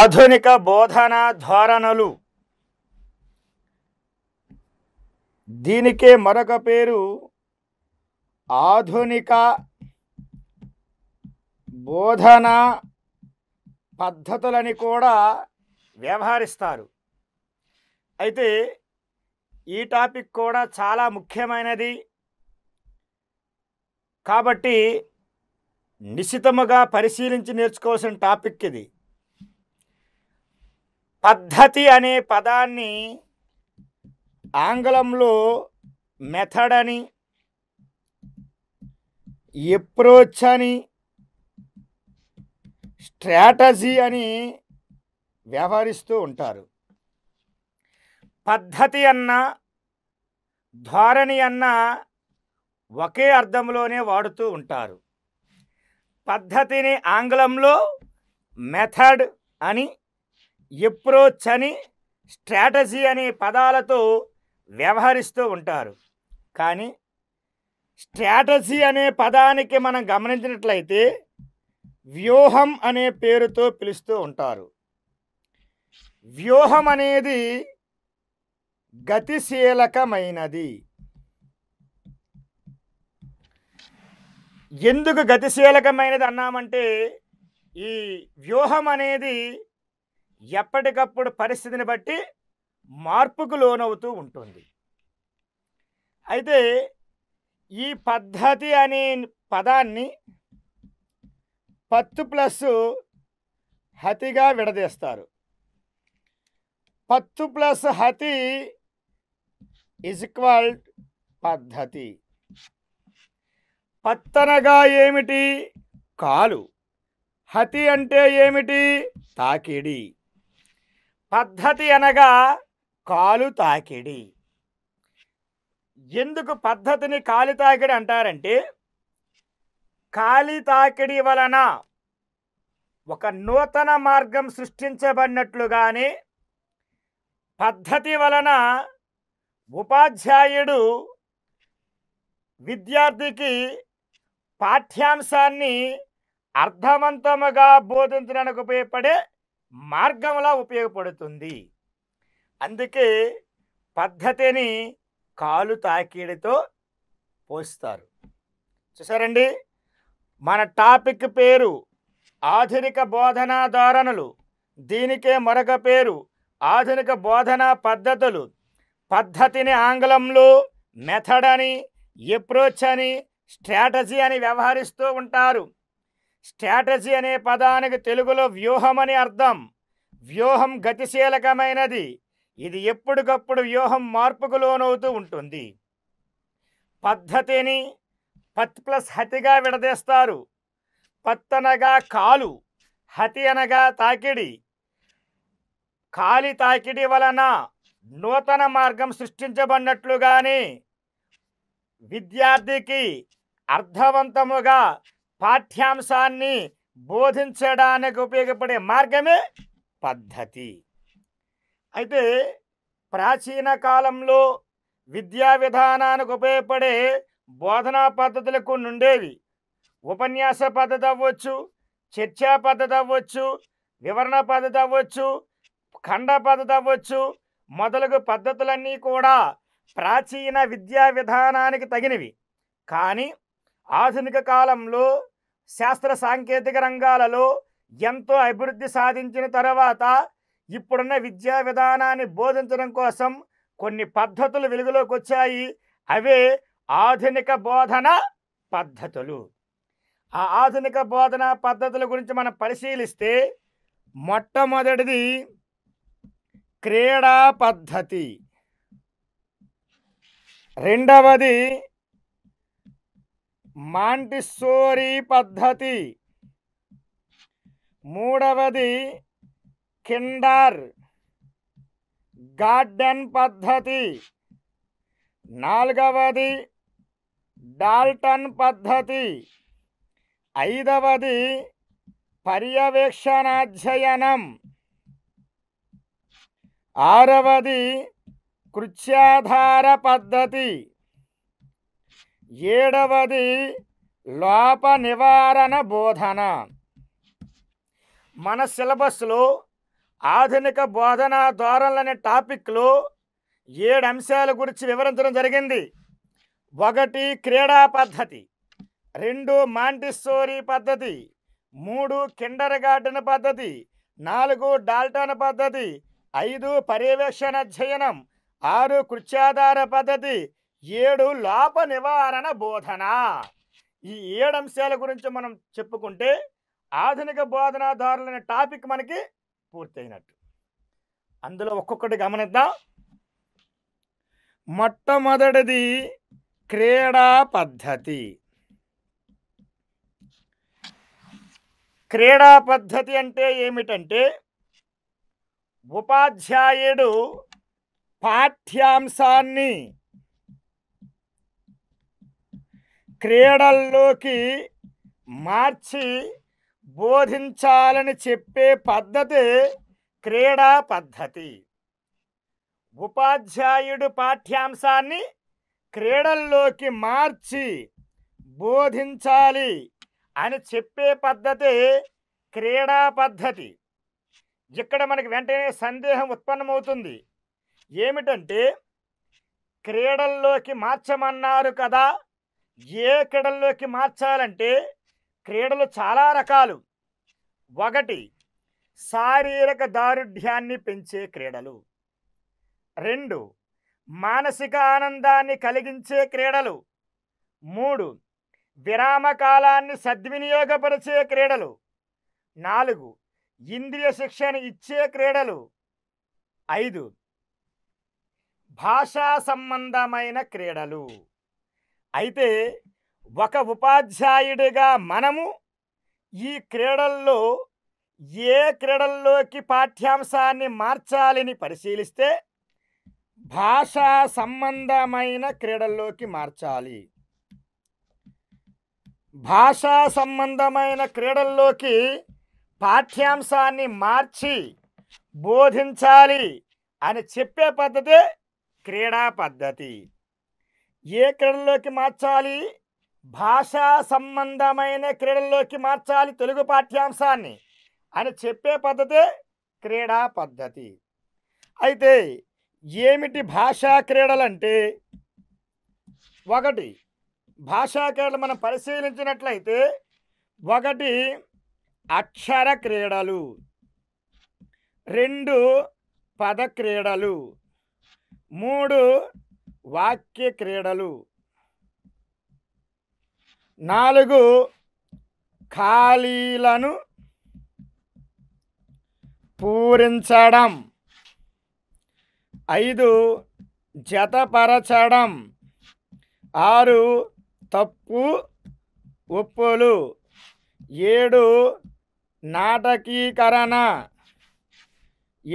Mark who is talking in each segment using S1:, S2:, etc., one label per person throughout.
S1: ఆధునిక బోధనా ధోరణులు దీనికే మరొక పేరు ఆధునిక బోధనా పద్ధతులని కూడా వ్యవహరిస్తారు అయితే ఈ టాపిక్ కూడా చాలా ముఖ్యమైనది కాబట్టి నిశితముగా పరిశీలించి నేర్చుకోవాల్సిన టాపిక్ ఇది పద్ధతి అనే పదాన్ని ఆంగ్లంలో మెథడ్ అని ఎప్రోచ్ అని స్ట్రాటజీ అని వ్యవహరిస్తూ ఉంటారు పద్ధతి అన్న ధోరణి అన్న ఒకే అర్థంలోనే వాడుతూ ఉంటారు పద్ధతిని ఆంగ్లంలో మెథడ్ అని ఎప్రోచ్ అని స్ట్రాటజీ అనే పదాలతో వ్యవహరిస్తూ ఉంటారు కానీ స్ట్రాటజీ అనే పదానికి మనం గమనించినట్లయితే వ్యూహం అనే పేరుతో పిలుస్తూ ఉంటారు వ్యూహం అనేది గతిశీలకమైనది ఎందుకు గతిశీలకమైనది అన్నామంటే ఈ వ్యూహం అనేది ఎప్పటికప్పుడు పరిస్థితిని బట్టి మార్పుకు లోనవుతూ ఉంటుంది అయితే ఈ పద్ధతి అనే పదాన్ని పత్తు ప్లస్ హతిగా విడదీస్తారు పత్తు ప్లస్ హతి ఇజ్క్వల్ పద్ధతి పత్తనగా ఏమిటి కాలు హతి అంటే ఏమిటి తాకిడి పద్ధతి అనగా కాలు తాకిడి ఎందుకు పద్ధతిని కాలి తాకిడి అంటారంటే కాలి తాకిడి వలన ఒక నూతన మార్గం సృష్టించబడినట్లుగానే పద్ధతి వలన ఉపాధ్యాయుడు విద్యార్థికి పాఠ్యాంశాన్ని అర్థవంతముగా బోధించడానికి ఉపయోగపడే మార్గంలా ఉపయోగపడుతుంది అందుకే పద్ధతిని కాలు తాకీడితో పోస్తారు చూసారండి మన టాపిక్ పేరు ఆధునిక బోధనా ధోరణులు దీనికే మరొక పేరు ఆధునిక బోధనా పద్ధతులు పద్ధతిని ఆంగ్లంలో మెథడ్ అని ఎప్రోచ్ అని స్ట్రాటజీ అని వ్యవహరిస్తూ ఉంటారు స్ట్రాటజీ అనే పదానికి తెలుగులో వ్యూహం అని అర్థం వ్యూహం గతిశీలకమైనది ఇది ఎప్పటికప్పుడు వ్యూహం మార్పుకు లోనవుతూ ఉంటుంది పద్ధతిని పత్ ప్లస్ హతిగా విడదీస్తారు అనగా కాలు హతి అనగా తాకిడి కాలి తాకిడి వలన నూతన మార్గం సృష్టించబడినట్లుగానే విద్యార్థికి అర్థవంతముగా పాఠ్యాంశాన్ని బోధించడానికి ఉపయోగపడే మార్గమే పద్ధతి అయితే ప్రాచీన కాలంలో విద్యా విధానానికి ఉపయోగపడే బోధనా పద్ధతులు కొన్ని ఉండేవి ఉపన్యాస పద్ధతి అవ్వచ్చు చర్చా పద్ధతి అవ్వచ్చు వివరణ పద్ధతి అవ్వచ్చు ఖండ పద్ధతి అవ్వచ్చు మొదలగు పద్ధతులన్నీ కూడా ప్రాచీన విద్యా విధానానికి తగినవి కానీ ఆధునిక కాలంలో శాస్త్ర సాంకేతిక రంగాలలో ఎంతో అభివృద్ధి సాధించిన తర్వాత ఇప్పుడున్న విద్యా విధానాన్ని బోధించడం కోసం కొన్ని పద్ధతులు వెలుగులోకి వచ్చాయి అవే ఆధునిక బోధన పద్ధతులు ఆ ఆధునిక బోధన పద్ధతుల గురించి మనం పరిశీలిస్తే మొట్టమొదటిది క్రీడా పద్ధతి రెండవది మాంటిస్సోరీ పద్ధతి మూడవది కిండార్ గార్డెన్ పద్ధతి నాలుగవది డాల్టన్ పద్ధతి ఐదవది పర్యవేక్షణాధ్యయనం ఆరవది కృత్యాధార పద్ధతి ఏడవది లోప నివారణ బోధన మన సిలబస్లో ఆధునిక బోధనా అనే టాపిక్లో ఏడు అంశాల గురించి వివరించడం జరిగింది ఒకటి క్రీడా పద్ధతి రెండు మాంటిస్టోరీ పద్ధతి మూడు కిండర్ గార్డెన్ పద్ధతి నాలుగు డాల్టన్ పద్ధతి ఐదు పర్యవేక్షణ అధ్యయనం ఆరు కృత్యాధార పద్ధతి ఏడు లోప నివారణ బోధన ఈ ఏడు అంశాల గురించి మనం చెప్పుకుంటే ఆధునిక బోధనాదారులనే టాపిక్ మనకి పూర్తయినట్టు అందులో ఒక్కొక్కటి గమనిద్దాం మొట్టమొదటిది క్రీడా పద్ధతి క్రీడా పద్ధతి అంటే ఏమిటంటే ఉపాధ్యాయుడు పాఠ్యాంశాన్ని క్రీడల్లోకి మార్చి బోధించాలని చెప్పే పద్ధతి క్రీడా పద్ధతి ఉపాధ్యాయుడు పాఠ్యాంశాన్ని క్రీడల్లోకి మార్చి బోధించాలి అని చెప్పే పద్ధతి క్రీడా పద్ధతి ఇక్కడ మనకి వెంటనే సందేహం ఉత్పన్నమవుతుంది ఏమిటంటే క్రీడల్లోకి మార్చమన్నారు కదా ఏ క్రీడల్లోకి మార్చాలంటే క్రీడలు చాలా రకాలు ఒకటి శారీరక దారుఢ్యాన్ని పెంచే క్రీడలు రెండు మానసిక ఆనందాన్ని కలిగించే క్రీడలు మూడు విరామకాలాన్ని సద్వినియోగపరిచే క్రీడలు నాలుగు ఇంద్రియ శిక్షణ ఇచ్చే క్రీడలు ఐదు భాషా సంబంధమైన క్రీడలు అయితే ఒక ఉపాధ్యాయుడిగా మనము ఈ క్రీడల్లో ఏ క్రీడల్లోకి పాఠ్యాంశాన్ని మార్చాలని పరిశీలిస్తే భాషా సంబంధమైన క్రీడల్లోకి మార్చాలి భాషా సంబంధమైన క్రీడల్లోకి పాఠ్యాంశాన్ని మార్చి బోధించాలి అని చెప్పే పద్ధతే క్రీడా పద్ధతి ఏ క్రీడల్లోకి మార్చాలి భాషా సంబంధమైన క్రీడల్లోకి మార్చాలి తెలుగు పాఠ్యాంశాన్ని అని చెప్పే పద్ధతే క్రీడా పద్ధతి అయితే ఏమిటి భాషా క్రీడలంటే ఒకటి భాషా క్రీడలు మనం పరిశీలించినట్లయితే ఒకటి అక్షర క్రీడలు రెండు పద క్రీడలు మూడు వాక్య క్రీడలు నాలుగు ఖాళీలను పూరించడం ఐదు జతపరచడం ఆరు తప్పు ఉప్పులు ఏడు నాటకీకరణ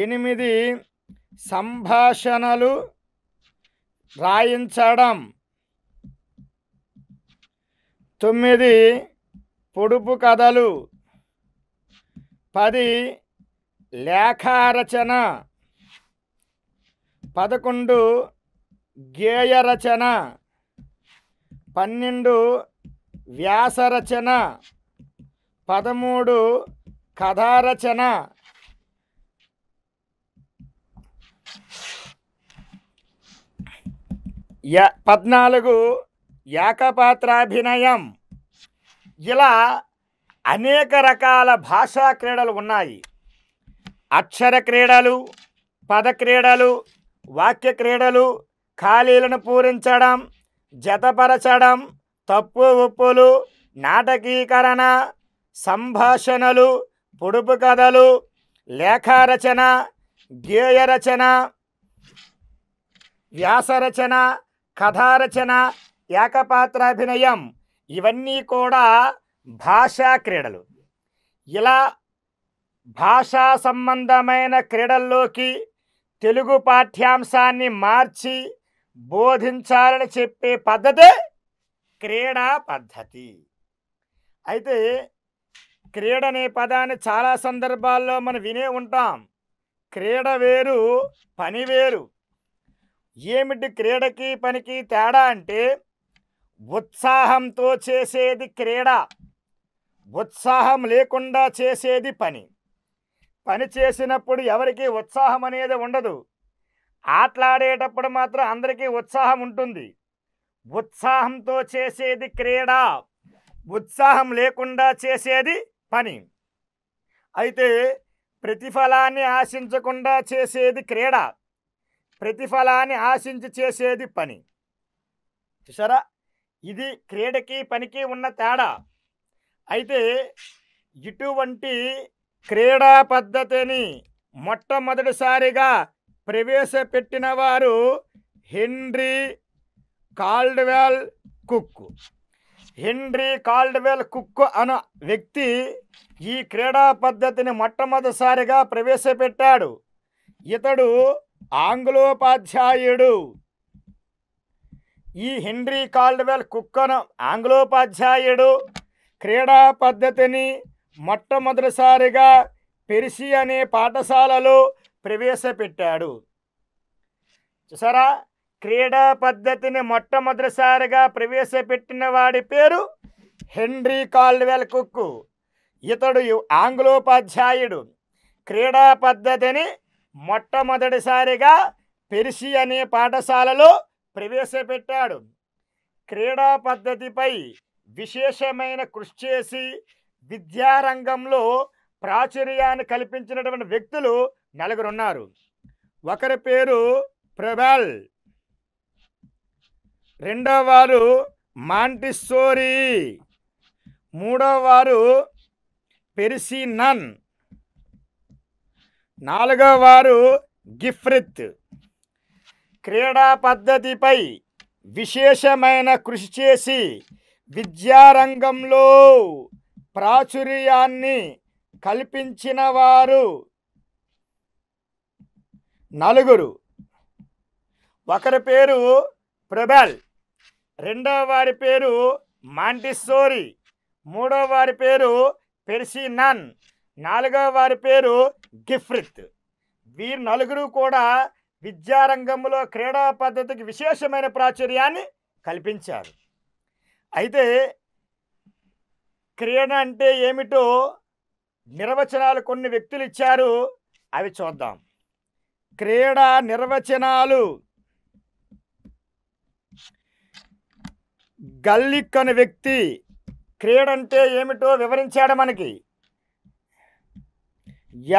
S1: ఎనిమిది సంభాషణలు రాయించడం తొమ్మిది పొడుపు కథలు పది లేఖారచన పదకొండు గేయ రచన పన్నెండు వ్యాసరచన పదమూడు కథారచన య పద్నాలుగు ఏకపాత్రాభినయం ఇలా అనేక రకాల భాషా క్రీడలు ఉన్నాయి అక్షర క్రీడలు పద క్రీడలు వాక్య క్రీడలు ఖాళీలను పూరించడం జతపరచడం తప్పు ఉప్పులు నాటకీకరణ సంభాషణలు పొడుపు కథలు లేఖారచన గేయ రచన వ్యాసరచన కథారచన ఏకపాత్రాభినయం ఇవన్నీ కూడా భాషా క్రీడలు ఇలా భాషా సంబంధమైన క్రీడల్లోకి తెలుగు పాఠ్యాంశాన్ని మార్చి బోధించాలని చెప్పే పద్ధతే క్రీడా పద్ధతి అయితే క్రీడ అనే పదాన్ని చాలా సందర్భాల్లో మనం వినే ఉంటాం క్రీడ వేరు పని వేరు ఏమిటి క్రీడకి పనికి తేడా అంటే ఉత్సాహంతో చేసేది క్రీడ ఉత్సాహం లేకుండా చేసేది పని పని చేసినప్పుడు ఎవరికి ఉత్సాహం అనేది ఉండదు ఆటలాడేటప్పుడు మాత్రం అందరికీ ఉత్సాహం ఉంటుంది ఉత్సాహంతో చేసేది క్రీడ ఉత్సాహం లేకుండా చేసేది పని అయితే ప్రతిఫలాన్ని ఆశించకుండా చేసేది క్రీడ ప్రతిఫలాన్ని ఆశించి చేసేది పని చూసారా ఇది క్రీడకి పనికి ఉన్న తేడా అయితే ఇటువంటి క్రీడా పద్ధతిని మొట్టమొదటిసారిగా ప్రవేశపెట్టిన వారు Henry Caldwell Cook Henry Caldwell Cook అనే వ్యక్తి ఈ క్రీడా పద్ధతిని మొట్టమొదటిసారిగా ప్రవేశపెట్టాడు ఇతడు ఆంగ్లోపాధ్యాయుడు ఈ హెన్రీ కాల్డ్వెల్ కుక్కను ఆంగ్లోపాధ్యాయుడు క్రీడా పద్ధతిని మొట్టమొదటిసారిగా పెరిసి అనే పాఠశాలలో ప్రవేశపెట్టాడు చూసారా క్రీడా పద్ధతిని మొట్టమొదటిసారిగా ప్రవేశపెట్టిన వాడి పేరు హెన్రీ కాల్డ్వెల్ కుక్కు ఇతడు ఆంగ్లోపాధ్యాయుడు క్రీడా పద్ధతిని మొట్టమొదటిసారిగా పెరిసి అనే పాఠశాలలో ప్రవేశపెట్టాడు క్రీడా పద్ధతిపై విశేషమైన కృషి చేసి విద్యారంగంలో ప్రాచుర్యాన్ని కల్పించినటువంటి వ్యక్తులు నలుగురున్నారు ఒకరి పేరు ప్రభల్ రెండో వారు మాంటిస్సోరీ మూడో వారు నన్ నాలుగో వారు గిఫ్రిత్ క్రీడా పద్ధతిపై విశేషమైన కృషి చేసి విద్యారంగంలో ప్రాచుర్యాన్ని కల్పించిన వారు నలుగురు ఒకరి పేరు ప్రబల్ రెండవ వారి పేరు మాంటిస్సోరి మూడవ వారి పేరు పెర్సినన్ నాలుగవ వారి పేరు గిఫ్రిత్ వీరు నలుగురు కూడా విద్యారంగంలో క్రీడా పద్ధతికి విశేషమైన ప్రాచుర్యాన్ని కల్పించారు అయితే క్రీడ అంటే ఏమిటో నిర్వచనాలు కొన్ని వ్యక్తులు ఇచ్చారు అవి చూద్దాం క్రీడా నిర్వచనాలు గల్లిక్కని వ్యక్తి క్రీడ అంటే ఏమిటో వివరించాడు మనకి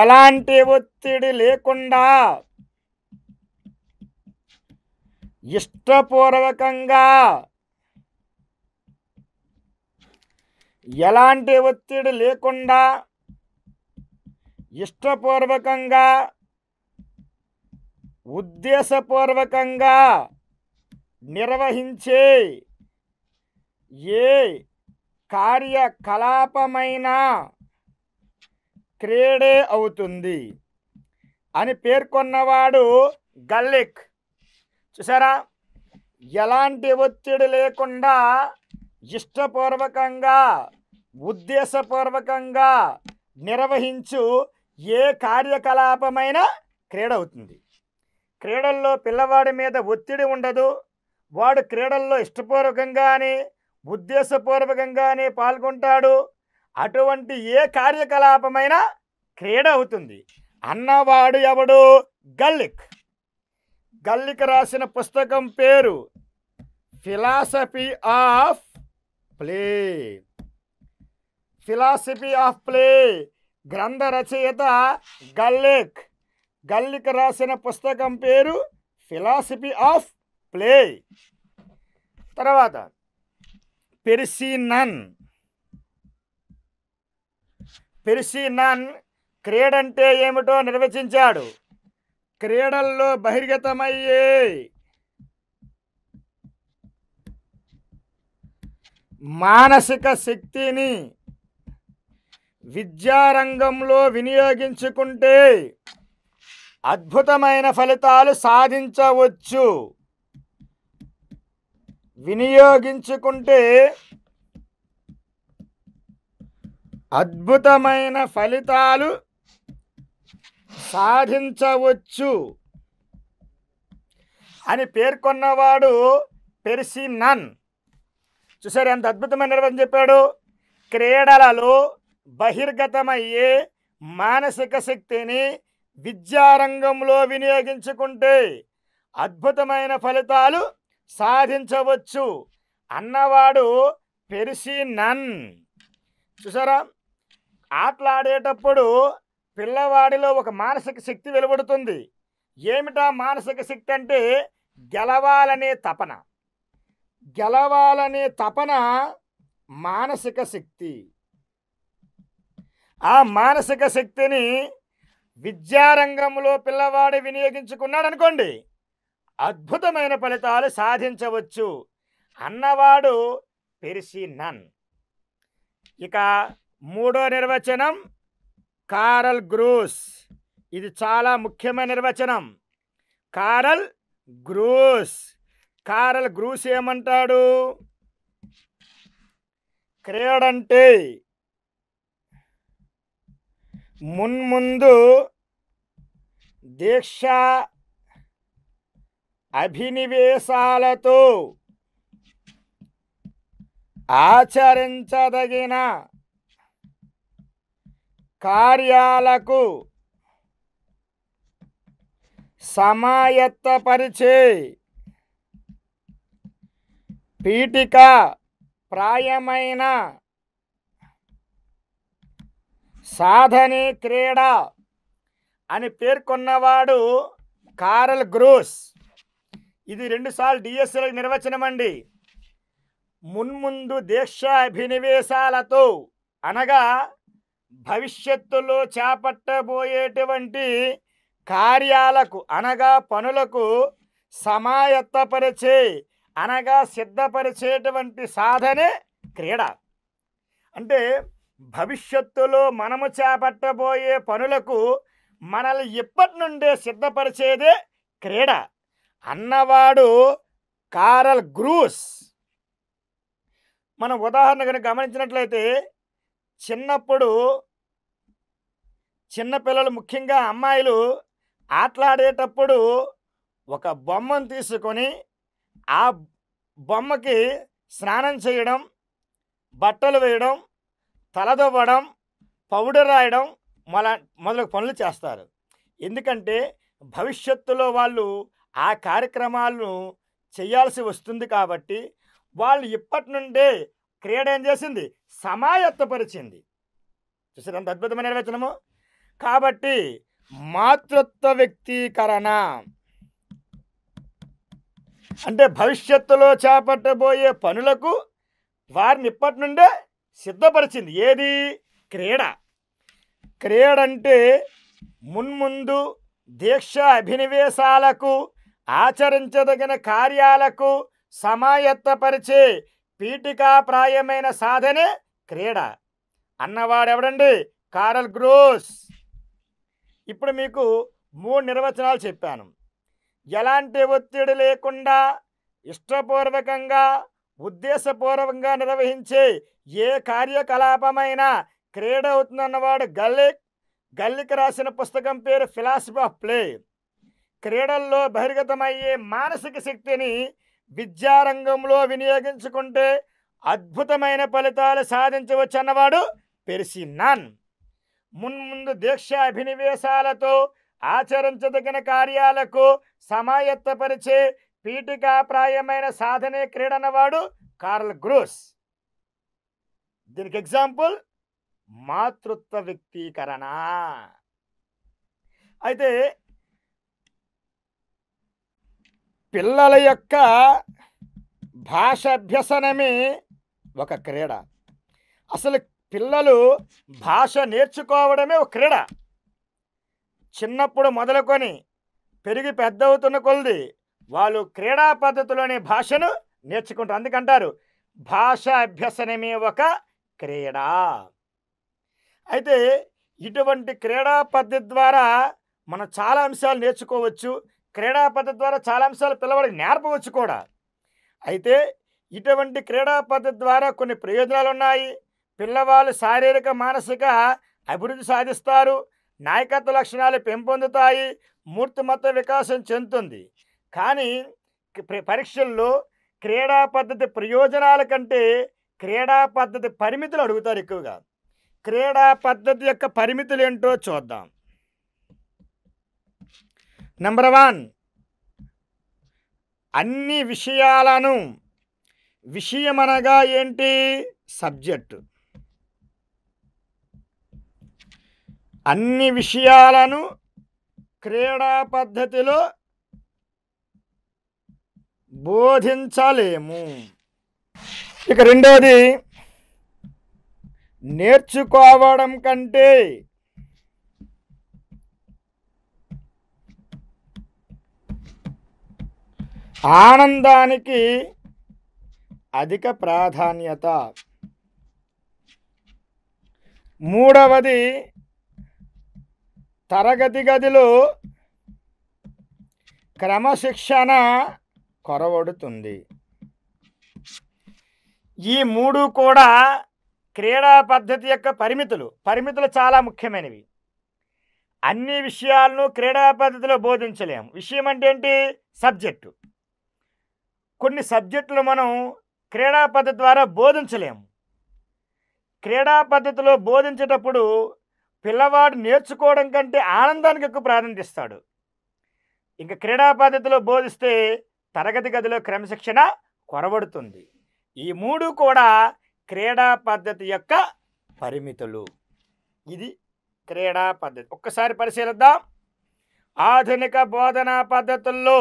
S1: ఎలాంటి ఒత్తిడి లేకుండా ఇష్టపూర్వకంగా ఎలాంటి ఒత్తిడి లేకుండా ఇష్టపూర్వకంగా ఉద్దేశపూర్వకంగా నిర్వహించే ఏ కార్యకలాపమైన క్రీడే అవుతుంది అని పేర్కొన్నవాడు గల్లిక్ చూసారా ఎలాంటి ఒత్తిడి లేకుండా ఇష్టపూర్వకంగా ఉద్దేశపూర్వకంగా నిర్వహించు ఏ కార్యకలాపమైన క్రీడ అవుతుంది క్రీడల్లో పిల్లవాడి మీద ఒత్తిడి ఉండదు వాడు క్రీడల్లో ఇష్టపూర్వకంగానే ఉద్దేశపూర్వకంగానే పాల్గొంటాడు అటువంటి ఏ కార్యకలాపమైనా క్రీడ అవుతుంది అన్నవాడు ఎవడు గల్లిక్ గల్లిక్ రాసిన పుస్తకం పేరు philosophy of play philosophy of play గ్రంథ రచయిత గల్లిక్ గల్లిక్ రాసిన పుస్తకం పేరు ఫిలాసఫీ ఆఫ్ ప్లే తర్వాత నన్ పెర్సినాన్ క్రీడంటే ఏమిటో నిర్వచించాడు క్రీడల్లో బహిర్గతమయ్యే మానసిక శక్తిని విద్యారంగంలో వినియోగించుకుంటే అద్భుతమైన ఫలితాలు సాధించవచ్చు వినియోగించుకుంటే అద్భుతమైన ఫలితాలు సాధించవచ్చు అని పేర్కొన్నవాడు పెర్సినన్ చూసారు ఎంత అద్భుతమైన నిర్వహణ చెప్పాడు క్రీడలలో బహిర్గతమయ్యే మానసిక శక్తిని విద్యారంగంలో వినియోగించుకుంటే అద్భుతమైన ఫలితాలు సాధించవచ్చు అన్నవాడు పెరిసి నన్ చూసారా ఆటలాడేటప్పుడు పిల్లవాడిలో ఒక మానసిక శక్తి వెలువడుతుంది ఏమిటా మానసిక శక్తి అంటే గెలవాలనే తపన గెలవాలనే తపన మానసిక శక్తి ఆ మానసిక శక్తిని విద్యారంగంలో పిల్లవాడు వినియోగించుకున్నాడు అనుకోండి అద్భుతమైన ఫలితాలు సాధించవచ్చు అన్నవాడు పెరిసి నన్ ఇక మూడో నిర్వచనం కారల్ గ్రూస్ ఇది చాలా ముఖ్యమైన నిర్వచనం కారల్ గ్రూస్ కారల్ గ్రూస్ ఏమంటాడు క్రీడంటే మున్ముందు దీక్ష అభినివేశాలతో ఆచరించదగిన కార్యాలకు సమాయత్తపరిచే పీఠిక ప్రాయమైన సాధనే క్రీడ అని పేర్కొన్నవాడు కారల్ గ్రోస్ ఇది రెండుసార్లు డిఎస్ఎల్ నిర్వచనం అండి మున్ముందు దేశ అభినివేశాలతో అనగా భవిష్యత్తులో చేపట్టబోయేటువంటి కార్యాలకు అనగా పనులకు సమాయత్తపరిచే అనగా సిద్ధపరిచేటువంటి సాధనే క్రీడ అంటే భవిష్యత్తులో మనము చేపట్టబోయే పనులకు మనల్ని ఇప్పటి నుండే సిద్ధపరిచేదే క్రీడ అన్నవాడు కారల్ గ్రూస్ మనం ఉదాహరణ కనుక గమనించినట్లయితే చిన్నప్పుడు చిన్నపిల్లలు ముఖ్యంగా అమ్మాయిలు ఆటలాడేటప్పుడు ఒక బొమ్మను తీసుకొని ఆ బొమ్మకి స్నానం చేయడం బట్టలు వేయడం తలదవ్వడం పౌడర్ రాయడం మొల మొదలగు పనులు చేస్తారు ఎందుకంటే భవిష్యత్తులో వాళ్ళు ఆ కార్యక్రమాలను చేయాల్సి వస్తుంది కాబట్టి వాళ్ళు ఇప్పటి నుండే క్రీడ ఏం చేసింది సమాయత్తపరిచింది చూసారు అంత అద్భుతమైన నిర్వచనము కాబట్టి మాతృత్వ వ్యక్తీకరణ అంటే భవిష్యత్తులో చేపట్టబోయే పనులకు వారిని ఇప్పటి నుండే సిద్ధపరిచింది ఏది క్రీడ క్రీడ అంటే మున్ముందు దీక్ష అభినివేశాలకు ఆచరించదగిన కార్యాలకు సమాయత్తపరిచే పీఠికాప్రాయమైన సాధనే క్రీడ అన్నవాడెవడండి కారల్ గ్రోస్ ఇప్పుడు మీకు మూడు నిర్వచనాలు చెప్పాను ఎలాంటి ఒత్తిడి లేకుండా ఇష్టపూర్వకంగా ఉద్దేశపూర్వకంగా నిర్వహించే ఏ కార్యకలాపమైన క్రీడ అవుతుందన్నవాడు గల్లిక్ గల్లికి రాసిన పుస్తకం పేరు ఫిలాసఫీ ఆఫ్ ప్లే క్రీడల్లో బహిర్గతమయ్యే మానసిక శక్తిని విద్యారంగంలో వినియోగించుకుంటే అద్భుతమైన ఫలితాలు సాధించవచ్చు అన్నవాడు నాన్ మున్ముందు అభినవేశాలతో ఆచరించదగిన కార్యాలకు సమాయత్తపరిచే పీఠికాప్రాయమైన సాధనే క్రీడనవాడు కార్ల్ గ్రూస్ దీనికి ఎగ్జాంపుల్ మాతృత్వ వ్యక్తీకరణ అయితే పిల్లల యొక్క భాషాభ్యసనమే ఒక క్రీడ అసలు పిల్లలు భాష నేర్చుకోవడమే ఒక క్రీడ చిన్నప్పుడు మొదలుకొని పెరిగి పెద్ద అవుతున్న కొలది వాళ్ళు క్రీడా పద్ధతిలోని భాషను నేర్చుకుంటారు అందుకంటారు భాష అభ్యసనమే ఒక క్రీడ అయితే ఇటువంటి క్రీడా పద్ధతి ద్వారా మనం చాలా అంశాలు నేర్చుకోవచ్చు క్రీడా పద్ధతి ద్వారా చాలా అంశాలు పిల్లవాడికి నేర్పవచ్చు కూడా అయితే ఇటువంటి క్రీడా పద్ధతి ద్వారా కొన్ని ప్రయోజనాలు ఉన్నాయి పిల్లవాళ్ళు శారీరక మానసిక అభివృద్ధి సాధిస్తారు నాయకత్వ లక్షణాలు పెంపొందుతాయి మూర్తిమత్వ వికాసం చెందుతుంది కానీ పరీక్షల్లో క్రీడా పద్ధతి ప్రయోజనాల కంటే క్రీడా పద్ధతి పరిమితులు అడుగుతారు ఎక్కువగా క్రీడా పద్ధతి యొక్క పరిమితులు ఏంటో చూద్దాం నెంబర్ వన్ అన్ని విషయాలను విషయమనగా ఏంటి సబ్జెక్టు అన్ని విషయాలను క్రీడా పద్ధతిలో బోధించలేము ఇక రెండోది నేర్చుకోవడం కంటే ఆనందానికి అధిక ప్రాధాన్యత మూడవది తరగతి గదిలో క్రమశిక్షణ కొరవడుతుంది ఈ మూడు కూడా క్రీడా పద్ధతి యొక్క పరిమితులు పరిమితులు చాలా ముఖ్యమైనవి అన్ని విషయాలను క్రీడా పద్ధతిలో బోధించలేము విషయం అంటే ఏంటి సబ్జెక్టు కొన్ని సబ్జెక్టులు మనం క్రీడా పద్ధతి ద్వారా బోధించలేము క్రీడా పద్ధతిలో బోధించేటప్పుడు పిల్లవాడు నేర్చుకోవడం కంటే ఆనందానికి ఎక్కువ ప్రాధాన్యత ఇస్తాడు ఇంకా క్రీడా పద్ధతిలో బోధిస్తే తరగతి గదిలో క్రమశిక్షణ కొరబడుతుంది ఈ మూడు కూడా క్రీడా పద్ధతి యొక్క పరిమితులు ఇది క్రీడా పద్ధతి ఒక్కసారి పరిశీలిద్దాం ఆధునిక బోధనా పద్ధతుల్లో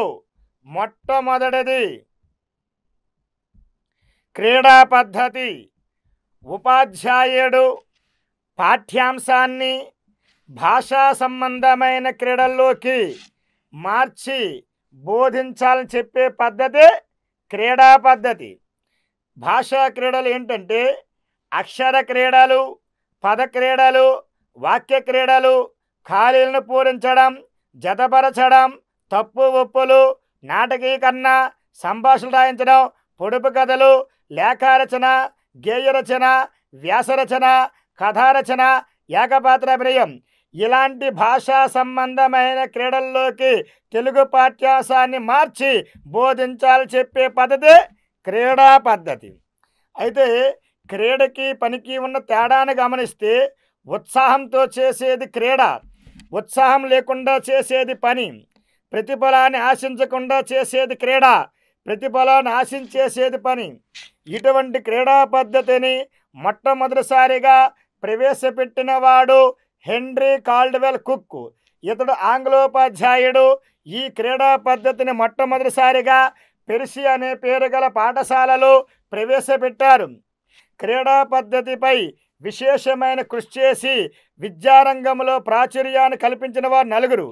S1: మొట్టమొదటిది క్రీడా పద్ధతి ఉపాధ్యాయుడు పాఠ్యాంశాన్ని భాషా సంబంధమైన క్రీడల్లోకి మార్చి బోధించాలని చెప్పే పద్ధతే క్రీడా పద్ధతి భాషా క్రీడలు ఏంటంటే అక్షర క్రీడలు పద క్రీడలు వాక్య క్రీడలు ఖాళీలను పూరించడం జతపరచడం తప్పు ఒప్పులు నాటకీకరణ సంభాషణ రాయించడం పొడుపు కథలు లేఖారచన గేయరచన వ్యాసరచన కథారచన అభినయం ఇలాంటి భాషా సంబంధమైన క్రీడల్లోకి తెలుగు పాఠ్యాంశాన్ని మార్చి బోధించాలి చెప్పే పద్ధతి క్రీడా పద్ధతి అయితే క్రీడకి పనికి ఉన్న తేడాను గమనిస్తే ఉత్సాహంతో చేసేది క్రీడ ఉత్సాహం లేకుండా చేసేది పని ప్రతిఫలాన్ని ఆశించకుండా చేసేది క్రీడ ప్రతిఫలాన్ని ఆశించేసేది పని ఇటువంటి క్రీడా పద్ధతిని మొట్టమొదటిసారిగా ప్రవేశపెట్టినవాడు హెన్రీ కాల్డ్వెల్ కుక్ ఇతడు ఆంగ్లోపాధ్యాయుడు ఈ క్రీడా పద్ధతిని మొట్టమొదటిసారిగా పెరిసి అనే పేరు గల పాఠశాలలో ప్రవేశపెట్టారు క్రీడా పద్ధతిపై విశేషమైన కృషి చేసి విద్యారంగంలో ప్రాచుర్యాన్ని కల్పించిన వారు నలుగురు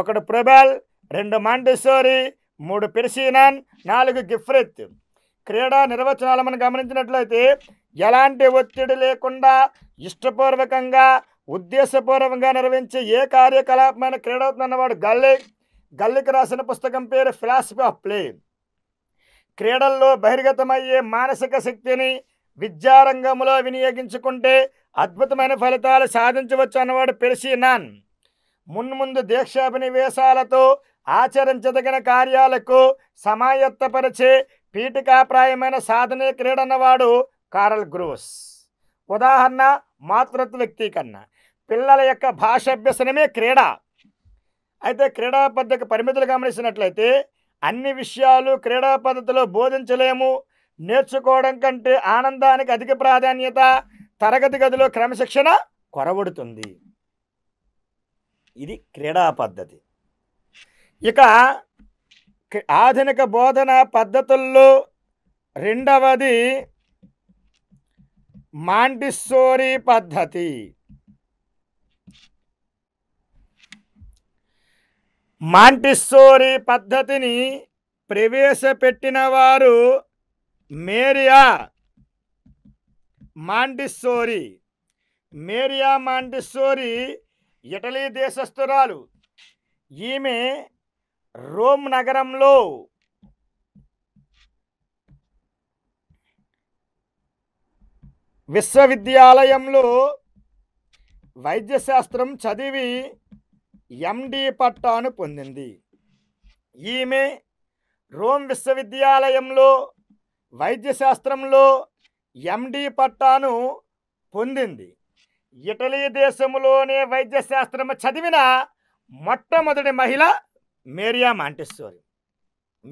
S1: ఒకడు ప్రబల్ రెండు మాండెసోరీ మూడు పెర్సినాన్ నాలుగు గిఫ్రెత్ క్రీడా నిర్వచనాలు మనం గమనించినట్లయితే ఎలాంటి ఒత్తిడి లేకుండా ఇష్టపూర్వకంగా ఉద్దేశపూర్వకంగా నిర్వహించే ఏ కార్యకలాపమైన క్రీడవుతుందన్నవాడు గల్లీ గల్లికి రాసిన పుస్తకం పేరు ఫిలాసఫీ ఆఫ్ ప్లే క్రీడల్లో బహిర్గతమయ్యే మానసిక శక్తిని విద్యారంగంలో వినియోగించుకుంటే అద్భుతమైన ఫలితాలు సాధించవచ్చు అన్నవాడు మున్ మున్ముందు దీక్షాభినివేశాలతో ఆచరించదగిన కార్యాలకు సమాయత్తపరిచే పీఠికాప్రాయమైన సాధనే క్రీడన్నవాడు కారల్ గ్రోస్ ఉదాహరణ మాతృత్వ వ్యక్తీకరణ పిల్లల యొక్క భాషాభ్యసనమే క్రీడ అయితే క్రీడా పద్ధతికి పరిమితులు గమనించినట్లయితే అన్ని విషయాలు క్రీడా పద్ధతిలో బోధించలేము నేర్చుకోవడం కంటే ఆనందానికి అధిక ప్రాధాన్యత తరగతి గదిలో క్రమశిక్షణ కొరబడుతుంది ఇది క్రీడా పద్ధతి ఇక ఆధునిక బోధన పద్ధతుల్లో రెండవది మాంటిస్సోరీ పద్ధతి మాంటిస్సోరీ పద్ధతిని ప్రవేశపెట్టిన వారు Maria Montessori Maria Montessori Italy దేశస్థురాలు ఈమె రోమ్ నగరంలో విశ్వవిద్యాలయంలో వైద్యశాస్త్రం చదివి ఎండి పట్టాను పొందింది ఈమె రోమ్ విశ్వవిద్యాలయంలో వైద్యశాస్త్రంలో ఎండి పట్టాను పొందింది ఇటలీ దేశంలోనే వైద్యశాస్త్రం చదివిన మొట్టమొదటి మహిళ మేరియా మాంటిస్సోరి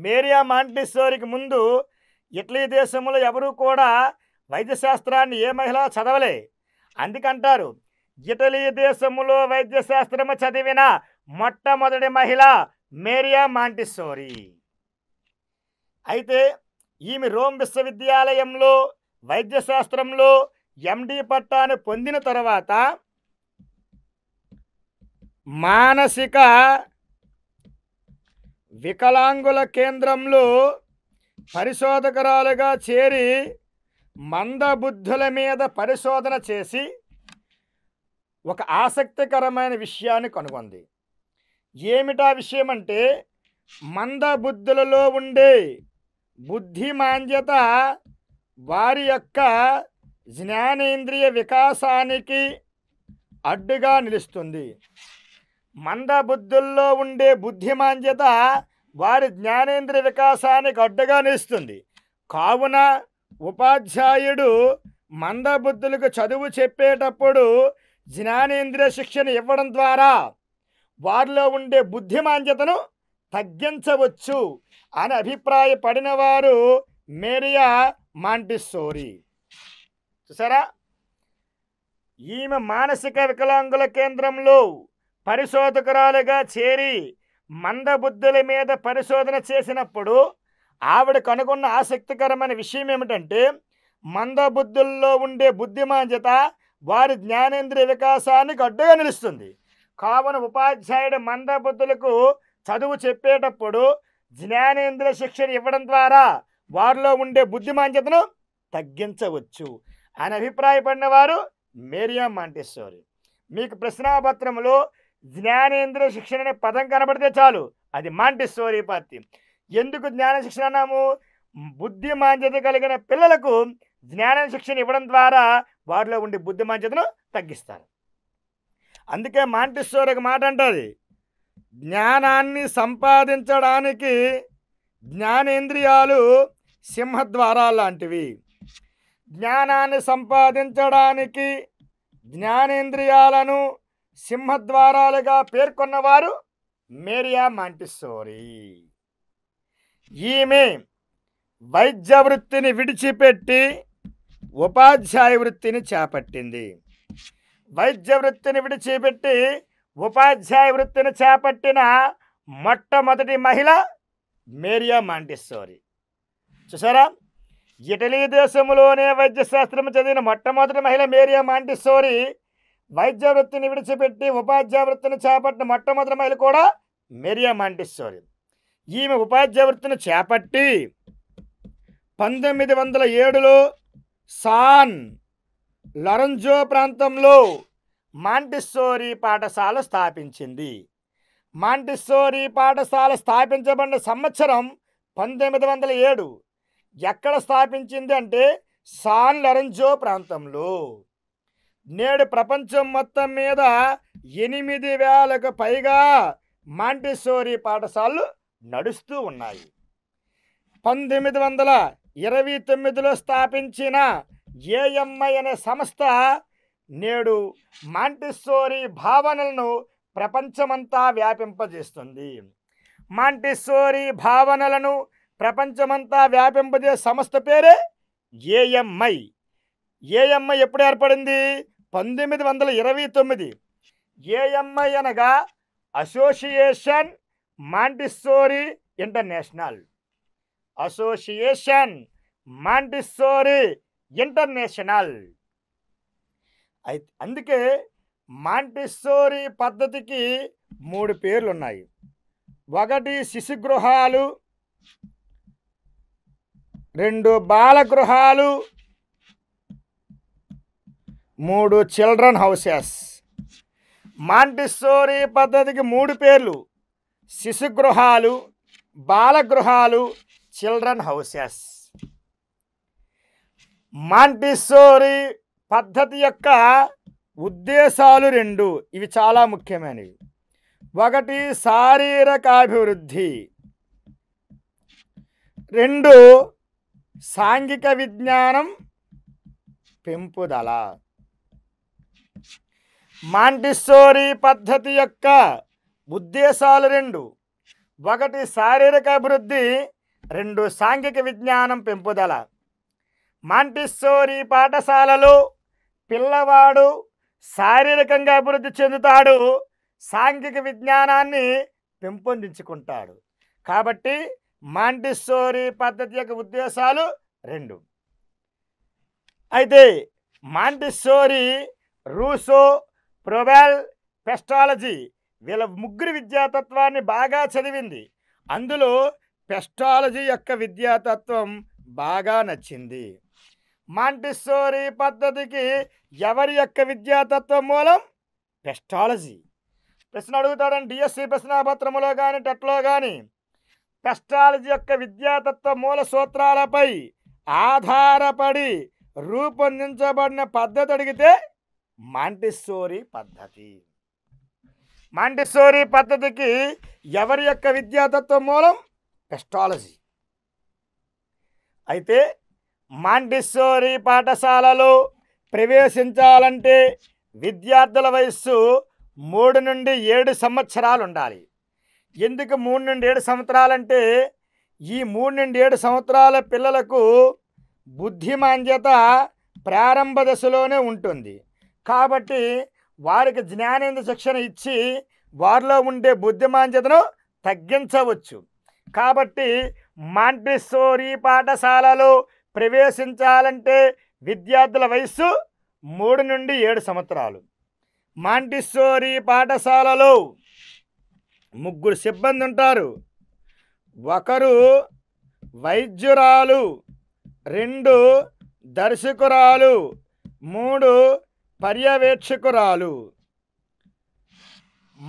S1: మేరియా మాంటిస్సోరికి ముందు ఇటలీ దేశంలో ఎవరూ కూడా వైద్యశాస్త్రాన్ని ఏ మహిళ చదవలే అందుకంటారు ఇటలీ దేశములో వైద్యశాస్త్రము చదివిన మొట్టమొదటి మహిళ మేరియా మాంటిసోరీ అయితే ఈమె రోమ్ విశ్వవిద్యాలయంలో వైద్యశాస్త్రంలో ఎండి పట్టాను పొందిన తర్వాత మానసిక వికలాంగుల కేంద్రంలో పరిశోధకరాలుగా చేరి మందబుద్ధుల మీద పరిశోధన చేసి ఒక ఆసక్తికరమైన విషయాన్ని కనుగొంది ఏమిటా విషయం అంటే మందబుద్ధులలో ఉండే బుద్ధిమాంద్యత వారి యొక్క జ్ఞానేంద్రియ వికాసానికి అడ్డుగా నిలుస్తుంది మందబుద్ధుల్లో ఉండే బుద్ధిమాంద్యత వారి జ్ఞానేంద్రియ వికాసానికి అడ్డుగా నిలుస్తుంది కావున ఉపాధ్యాయుడు మందబుద్ధులకు చదువు చెప్పేటప్పుడు జ్ఞానేంద్రియ శిక్షణ ఇవ్వడం ద్వారా వారిలో ఉండే బుద్ధిమాంద్యతను తగ్గించవచ్చు అని అభిప్రాయపడిన వారు మేరియా మాంటిస్సోరీ చూసారా ఈమె మానసిక వికలాంగుల కేంద్రంలో పరిశోధకురాలుగా చేరి మందబుద్ధుల మీద పరిశోధన చేసినప్పుడు ఆవిడ కనుగొన్న ఆసక్తికరమైన విషయం ఏమిటంటే మందబుద్ధుల్లో ఉండే బుద్ధిమాంజత వారి జ్ఞానేంద్రియ వికాసానికి అడ్డుగా నిలుస్తుంది కావున ఉపాధ్యాయుడు మందబుద్ధులకు చదువు చెప్పేటప్పుడు జ్ఞానేంద్రియ శిక్షణ ఇవ్వడం ద్వారా వారిలో ఉండే బుద్ధిమాంజతను తగ్గించవచ్చు అని అభిప్రాయపడిన వారు మేరియా మాంటేశ్వరి మీకు ప్రశ్నాపత్రంలో జ్ఞానేంద్రియ శిక్షణ అనే పదం కనబడితే చాలు అది మాంటెస్సోరీ పార్టీ ఎందుకు జ్ఞాన శిక్షణ అన్నాము బుద్ధి మాంద్యత కలిగిన పిల్లలకు జ్ఞాన శిక్షణ ఇవ్వడం ద్వారా వారిలో ఉండే బుద్ధి మాంద్యతను తగ్గిస్తారు అందుకే మాంటిస్టోర్ ఒక మాట అంటుంది జ్ఞానాన్ని సంపాదించడానికి జ్ఞానేంద్రియాలు సింహద్వారా లాంటివి జ్ఞానాన్ని సంపాదించడానికి జ్ఞానేంద్రియాలను సింహద్వారాలుగా పేర్కొన్నవారు మేరియా మాంటిస్సోరీ ఈమె వైద్య వృత్తిని విడిచిపెట్టి ఉపాధ్యాయ వృత్తిని చేపట్టింది వైద్య వృత్తిని విడిచిపెట్టి ఉపాధ్యాయ వృత్తిని చేపట్టిన మొట్టమొదటి మహిళ మేరియా మాంటిస్సోరి చూసారా ఇటలీ దేశంలోనే శాస్త్రం చదివిన మొట్టమొదటి మహిళ మేరియా మాంటిస్సోరి వైద్య వృత్తిని విడిచిపెట్టి ఉపాధ్యాయ వృత్తిని చేపట్టిన మొట్టమొదటి మహిళ కూడా మేరియా మాంటిస్సోరి ఈమె వృత్తిని చేపట్టి పంతొమ్మిది వందల ఏడులో సాన్ లరంజో ప్రాంతంలో మాంటిస్సోరీ పాఠశాల స్థాపించింది మాంటిస్సోరీ పాఠశాల స్థాపించబడిన సంవత్సరం పంతొమ్మిది వందల ఏడు ఎక్కడ స్థాపించింది అంటే సాన్ లరంజో ప్రాంతంలో నేడు ప్రపంచం మొత్తం మీద ఎనిమిది వేలకు పైగా మాంటిస్సోరీ పాఠశాలలు నడుస్తూ ఉన్నాయి పంతొమ్మిది వందల ఇరవై తొమ్మిదిలో స్థాపించిన ఏఎంఐ అనే సంస్థ నేడు మాంటిస్సోరీ భావనలను ప్రపంచమంతా వ్యాపింపజేస్తుంది మాంటిస్సోరీ భావనలను ప్రపంచమంతా వ్యాపింపజే సంస్థ పేరే ఏఎంఐ ఏఎంఐ ఎప్పుడు ఏర్పడింది పంతొమ్మిది వందల ఇరవై తొమ్మిది ఏఎంఐ అనగా association Montessori international association Montessori international అయితే అందుకే మాంటిస్సోరీ పద్ధతికి మూడు పేర్లు ఉన్నాయి ఒకటి శిశుగృహాలు రెండు బాలగృహాలు మూడు చిల్డ్రన్ హౌసెస్ మాంటిస్సోరీ పద్ధతికి మూడు పేర్లు శిశుగృహాలు బాలగృహాలు చిల్డ్రన్ హౌసెస్ మాంటిస్సోరీ పద్ధతి యొక్క ఉద్దేశాలు రెండు ఇవి చాలా ముఖ్యమైనవి ఒకటి శారీరక అభివృద్ధి రెండు సాంఘిక విజ్ఞానం పెంపుదల మాంటిస్సోరీ పద్ధతి యొక్క ఉద్దేశాలు రెండు ఒకటి శారీరక అభివృద్ధి రెండు సాంఘిక విజ్ఞానం పెంపుదల మాంటిస్సోరీ పాఠశాలలో పిల్లవాడు శారీరకంగా అభివృద్ధి చెందుతాడు సాంఘిక విజ్ఞానాన్ని పెంపొందించుకుంటాడు కాబట్టి మాంటిస్సోరీ పద్ధతి యొక్క ఉద్దేశాలు రెండు అయితే మాంటిస్సోరీ రూసో ప్రొబెల్ పెస్టాలజీ వీళ్ళ ముగ్గురు విద్యాతత్వాన్ని బాగా చదివింది అందులో పెస్టాలజీ యొక్క విద్యాతత్వం బాగా నచ్చింది మాంటిస్సోరీ పద్ధతికి ఎవరి యొక్క విద్యాతత్వం మూలం పెస్టాలజీ ప్రశ్న అడుగుతాడని డిఎస్సి ప్రశ్నాపత్రములో కానీ టెట్లో కానీ పెస్టాలజీ యొక్క విద్యాతత్వ మూల సూత్రాలపై ఆధారపడి రూపొందించబడిన పద్ధతి అడిగితే మాంటిస్సోరీ పద్ధతి మాంటిసోరీ పద్ధతికి ఎవరి యొక్క విద్యాతత్వం మూలం ఎస్ట్రాలజీ అయితే మాంటిసోరీ పాఠశాలలో ప్రవేశించాలంటే విద్యార్థుల వయస్సు మూడు నుండి ఏడు సంవత్సరాలు ఉండాలి ఎందుకు మూడు నుండి ఏడు సంవత్సరాలంటే ఈ మూడు నుండి ఏడు సంవత్సరాల పిల్లలకు బుద్ధిమాంద్యత ప్రారంభ దశలోనే ఉంటుంది కాబట్టి వారికి జ్ఞానేంద్ర శిక్షణ ఇచ్చి వారిలో ఉండే బుద్ధిమాంద్యతను తగ్గించవచ్చు కాబట్టి మాంటిస్సోరీ పాఠశాలలో ప్రవేశించాలంటే విద్యార్థుల వయస్సు మూడు నుండి ఏడు సంవత్సరాలు మాంటిస్సోరీ పాఠశాలలో ముగ్గురు సిబ్బంది ఉంటారు ఒకరు వైద్యురాలు రెండు దర్శకురాలు మూడు పర్యవేక్షకురాలు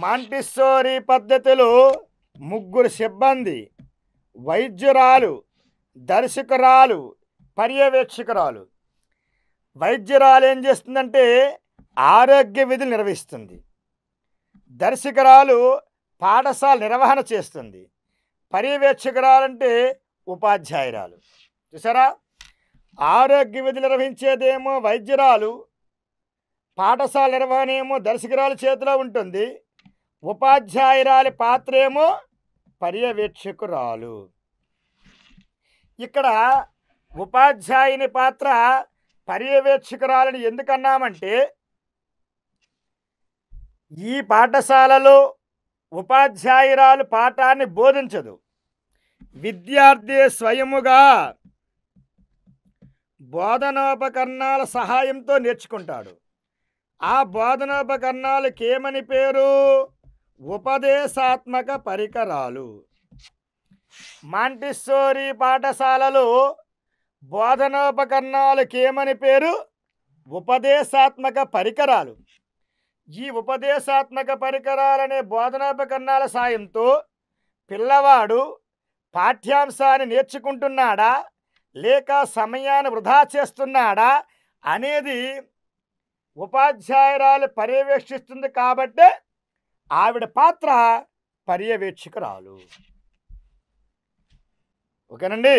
S1: మాంటిస్సోరీ పద్ధతిలో ముగ్గురు సిబ్బంది వైద్యురాలు దర్శకురాలు పర్యవేక్షకురాలు వైద్యురాలు ఏం చేస్తుందంటే ఆరోగ్య విధులు నిర్వహిస్తుంది దర్శకురాలు పాఠశాల నిర్వహణ చేస్తుంది పర్యవేక్షకురాలంటే ఉపాధ్యాయురాలు చూసారా ఆరోగ్య విధులు నిర్వహించేదేమో వైద్యురాలు పాఠశాల నిర్వహణేమో దర్శకురాల చేతిలో ఉంటుంది ఉపాధ్యాయురాలి పాత్ర ఏమో పర్యవేక్షకురాలు ఇక్కడ ఉపాధ్యాయుని పాత్ర పర్యవేక్షకురాలని ఎందుకన్నామంటే ఈ పాఠశాలలో ఉపాధ్యాయురాలు పాఠాన్ని బోధించదు విద్యార్థి స్వయముగా బోధనోపకరణాల సహాయంతో నేర్చుకుంటాడు ఆ బోధనోపకరణాలకేమని పేరు ఉపదేశాత్మక పరికరాలు మాంటిస్సోరీ పాఠశాలలు బోధనోపకరణాలకేమని పేరు ఉపదేశాత్మక పరికరాలు ఈ ఉపదేశాత్మక పరికరాలనే బోధనోపకరణాల సాయంతో పిల్లవాడు పాఠ్యాంశాన్ని నేర్చుకుంటున్నాడా లేక సమయాన్ని వృధా చేస్తున్నాడా అనేది ఉపాధ్యాయురాలు పర్యవేక్షిస్తుంది కాబట్టే ఆవిడ పాత్ర పర్యవేక్షకురాలు ఓకేనండి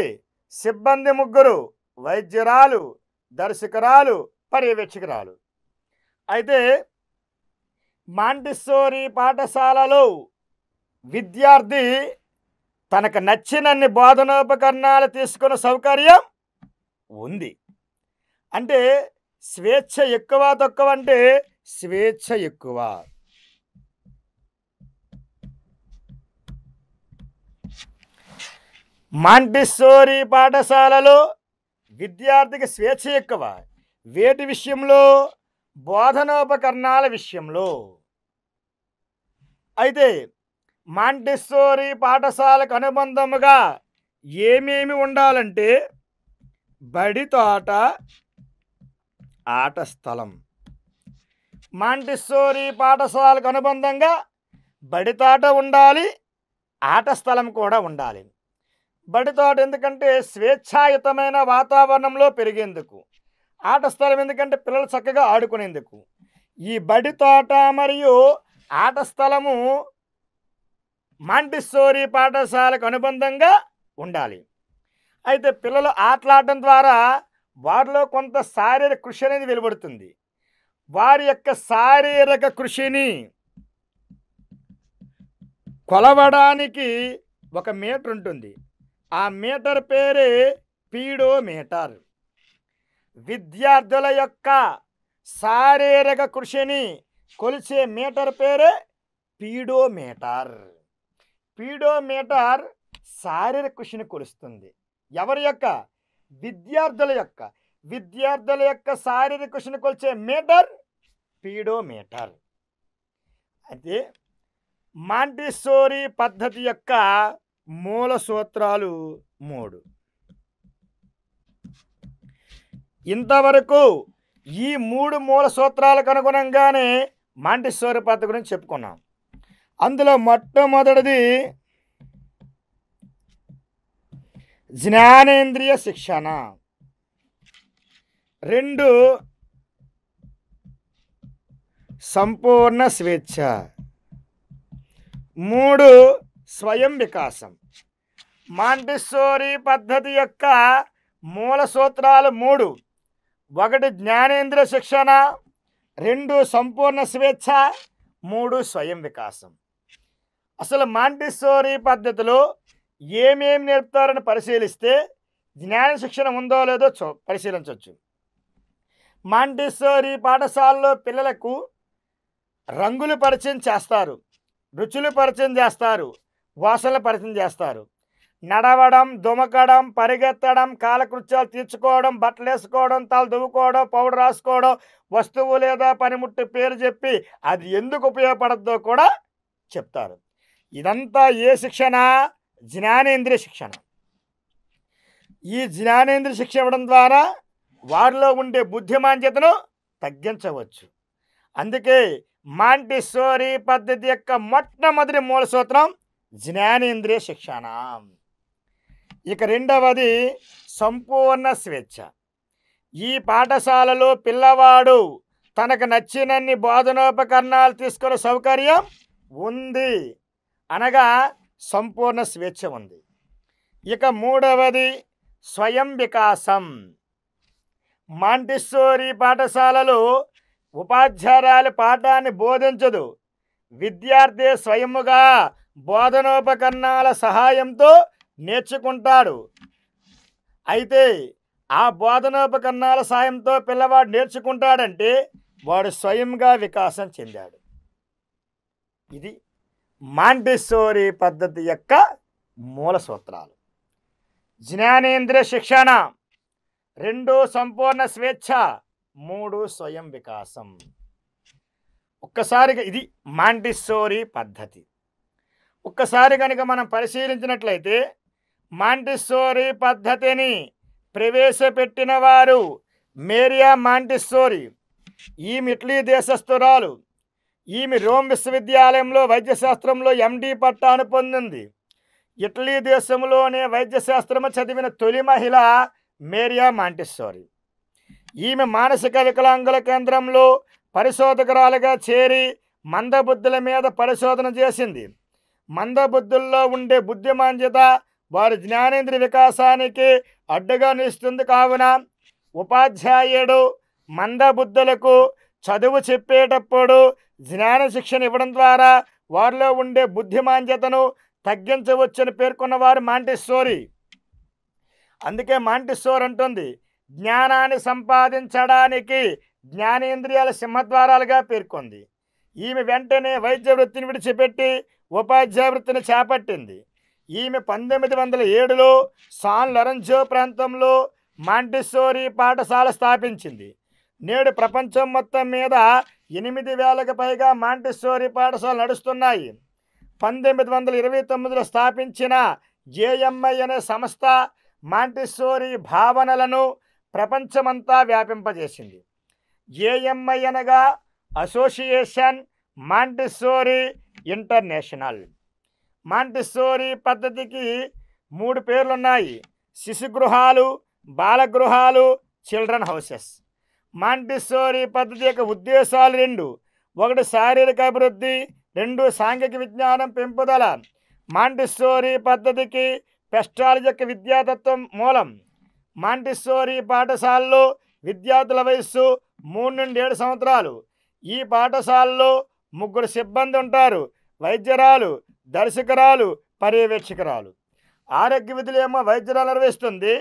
S1: సిబ్బంది ముగ్గురు వైద్యురాలు దర్శకురాలు పర్యవేక్షకురాలు అయితే మాంటిస్సోరీ పాఠశాలలో విద్యార్థి తనకు నచ్చినన్ని బోధనోపకరణాలు తీసుకున్న సౌకర్యం ఉంది అంటే స్వేచ్ఛ ఎక్కువ తక్కువ అంటే స్వేచ్ఛ ఎక్కువ మాంటిస్సోరీ పాఠశాలలో విద్యార్థికి స్వేచ్ఛ ఎక్కువ వేటి విషయంలో బోధనోపకరణాల విషయంలో అయితే మాంటిస్సోరి పాఠశాలకు అనుబంధముగా ఏమేమి ఉండాలంటే బడి తోట ఆట స్థలం మాంటిస్సోరి పాఠశాలకు అనుబంధంగా బడితోట ఉండాలి ఆట స్థలం కూడా ఉండాలి బడితోట ఎందుకంటే స్వేచ్ఛాయుతమైన వాతావరణంలో పెరిగేందుకు ఆట స్థలం ఎందుకంటే పిల్లలు చక్కగా ఆడుకునేందుకు ఈ బడి తోట మరియు ఆట స్థలము మాంటిస్సోరి పాఠశాలకు అనుబంధంగా ఉండాలి అయితే పిల్లలు ఆటలాడడం ద్వారా వారిలో కొంత శారీరక కృషి అనేది వెలువడుతుంది వారి యొక్క శారీరక కృషిని కొలవడానికి ఒక మీటర్ ఉంటుంది ఆ మీటర్ పేరే పీడో మీటర్ విద్యార్థుల యొక్క శారీరక కృషిని కొలిచే మీటర్ పేరే పీడో మీటర్ పీడో మీటర్ శారీరక కృషిని కొలుస్తుంది ఎవరి యొక్క విద్యార్థుల యొక్క విద్యార్థుల యొక్క శారీరక కృషిని కొలిచే మీటర్ పీడోమీటర్ అయితే మాంటిసోరీ పద్ధతి యొక్క మూల సూత్రాలు మూడు ఇంతవరకు ఈ మూడు మూల సూత్రాలకు అనుగుణంగానే మాంటిసోరీ పద్ధతి గురించి చెప్పుకున్నాం అందులో మొట్టమొదటిది జ్ఞానేంద్రియ శిక్షణ రెండు సంపూర్ణ స్వేచ్ఛ మూడు స్వయం వికాసం మాంటిస్సోరీ పద్ధతి యొక్క మూల సూత్రాలు మూడు ఒకటి జ్ఞానేంద్రియ శిక్షణ రెండు సంపూర్ణ స్వేచ్ఛ మూడు స్వయం వికాసం అసలు మాంటిస్సోరీ పద్ధతిలో ఏమేమి నేర్పుతారని పరిశీలిస్తే జ్ఞాన శిక్షణ ఉందో లేదో చూ పరిశీలించవచ్చు మాంటిసోరీ పాఠశాలలో పిల్లలకు రంగులు పరిచయం చేస్తారు రుచులు పరిచయం చేస్తారు వాసనలు పరిచయం చేస్తారు నడవడం దుమకడం పరిగెత్తడం కాలకృత్యాలు తీర్చుకోవడం బట్టలు వేసుకోవడం తలు దువ్వుకోవడం పౌడర్ రాసుకోవడం వస్తువు లేదా పనిముట్టు పేరు చెప్పి అది ఎందుకు ఉపయోగపడద్దో కూడా చెప్తారు ఇదంతా ఏ శిక్షణ జ్ఞానేంద్రియ శిక్షణ ఈ జ్ఞానేంద్రియ శిక్ష ఇవ్వడం ద్వారా వారిలో ఉండే బుద్ధిమాంద్యతను తగ్గించవచ్చు అందుకే మాంటిసోరీ పద్ధతి యొక్క మొట్టమొదటి మూల సూత్రం జ్ఞానేంద్రియ శిక్షణ ఇక రెండవది సంపూర్ణ స్వేచ్ఛ ఈ పాఠశాలలో పిల్లవాడు తనకు నచ్చినన్ని బోధనోపకరణాలు తీసుకునే సౌకర్యం ఉంది అనగా సంపూర్ణ స్వేచ్ఛ ఉంది ఇక మూడవది స్వయం వికాసం మాంటిస్సోరీ పాఠశాలలో ఉపాధ్యాయులు పాఠాన్ని బోధించదు విద్యార్థి స్వయముగా బోధనోపకరణాల సహాయంతో నేర్చుకుంటాడు అయితే ఆ బోధనోపకరణాల సాయంతో పిల్లవాడు నేర్చుకుంటాడంటే వాడు స్వయంగా వికాసం చెందాడు ఇది మాంటిస్సోరీ పద్ధతి యొక్క మూల సూత్రాలు జ్ఞానేంద్రియ శిక్షణ రెండు సంపూర్ణ స్వేచ్ఛ మూడు స్వయం వికాసం ఒక్కసారిగా ఇది మాంటిస్సోరీ పద్ధతి ఒక్కసారి కనుక మనం పరిశీలించినట్లయితే మాంటిస్సోరీ పద్ధతిని ప్రవేశపెట్టిన వారు మేరియా మాంటిస్సోరీ ఈ మిట్లీ దేశస్థురాలు ఈమె రోమ్ విశ్వవిద్యాలయంలో వైద్యశాస్త్రంలో ఎండి పట్టాను పొందింది ఇటలీ దేశంలోనే వైద్యశాస్త్రము చదివిన తొలి మహిళ మేరియా మాంటిస్సోరి ఈమె మానసిక వికలాంగుల కేంద్రంలో పరిశోధకురాలుగా చేరి మందబుద్ధుల మీద పరిశోధన చేసింది మందబుద్ధుల్లో ఉండే బుద్ధిమాంద్యత వారి జ్ఞానేంద్రియ వికాసానికి అడ్డుగా నిలుస్తుంది కావున ఉపాధ్యాయుడు మందబుద్ధులకు చదువు చెప్పేటప్పుడు జ్ఞాన శిక్షణ ఇవ్వడం ద్వారా వారిలో ఉండే బుద్ధిమాంద్యతను తగ్గించవచ్చని పేర్కొన్నవారు మాంటిస్సోరి అందుకే మాంటిస్సోర్ అంటుంది జ్ఞానాన్ని సంపాదించడానికి జ్ఞానేంద్రియాల సింహద్వారాలుగా పేర్కొంది ఈమె వెంటనే వైద్య వృత్తిని విడిచిపెట్టి ఉపాధ్యాయ వృత్తిని చేపట్టింది ఈమె పంతొమ్మిది వందల ఏడులో సాన్ లరంజో ప్రాంతంలో మాంటిస్సోరీ పాఠశాల స్థాపించింది నేడు ప్రపంచం మొత్తం మీద ఎనిమిది వేలకు పైగా మాంటిస్సోరీ పాఠశాలలు నడుస్తున్నాయి పంతొమ్మిది వందల ఇరవై తొమ్మిదిలో స్థాపించిన జేఎంఐ అనే సంస్థ మాంటిస్సోరీ భావనలను ప్రపంచమంతా వ్యాపింపజేసింది జేఎంఐ అనగా అసోసియేషన్ మాంటిస్సోరీ ఇంటర్నేషనల్ మాంటిస్సోరీ పద్ధతికి మూడు పేర్లున్నాయి శిశుగృహాలు బాలగృహాలు చిల్డ్రన్ హౌసెస్ మాంటిస్సోరీ పద్ధతి యొక్క ఉద్దేశాలు రెండు ఒకటి శారీరక అభివృద్ధి రెండు సాంఘిక విజ్ఞానం పెంపుదల మాంటిస్సోరీ పద్ధతికి పెస్టాలజీ యొక్క విద్యాతత్వం మూలం మాంటిస్సోరీ పాఠశాలలో విద్యార్థుల వయస్సు మూడు నుండి ఏడు సంవత్సరాలు ఈ పాఠశాలలో ముగ్గురు సిబ్బంది ఉంటారు వైద్యరాలు దర్శకురాలు పర్యవేక్షకురాలు ఆరోగ్య విధులు ఏమో వైద్యరాలు నిర్వహిస్తుంది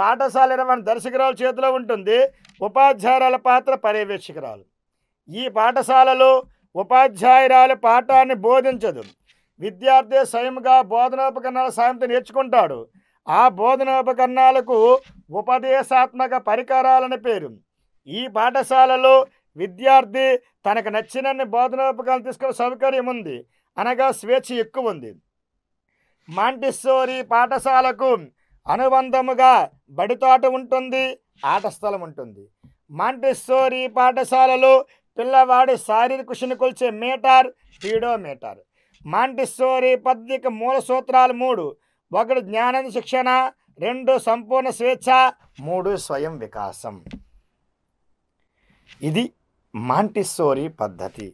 S1: పాఠశాల నిర్వహణ దర్శకురాలు చేతిలో ఉంటుంది ఉపాధ్యాయురాల పాత్ర పర్యవేక్షకురాలు ఈ పాఠశాలలో ఉపాధ్యాయురాలు పాఠాన్ని బోధించదు విద్యార్థి స్వయంగా బోధనోపకరణాల సాయంతో నేర్చుకుంటాడు ఆ బోధనోపకరణాలకు ఉపదేశాత్మక పరికరాలని పేరు ఈ పాఠశాలలో విద్యార్థి తనకు నచ్చినన్ని బోధనోపకరణ తీసుకునే సౌకర్యం ఉంది అనగా స్వేచ్ఛ ఎక్కువ ఉంది మాంటిస్సోరి పాఠశాలకు అనుబంధముగా బడితోట ఉంటుంది ఆట స్థలం ఉంటుంది మాంటెస్సోరీ పాఠశాలలో పిల్లవాడి శారీరక కృషిని కొలిచే మీటార్ పీడోమీటార్ మాంటిస్సోరీ పద్ధతికి మూల సూత్రాలు మూడు ఒకటి జ్ఞానం శిక్షణ రెండు సంపూర్ణ స్వేచ్ఛ మూడు స్వయం వికాసం ఇది మాంటిస్సోరీ పద్ధతి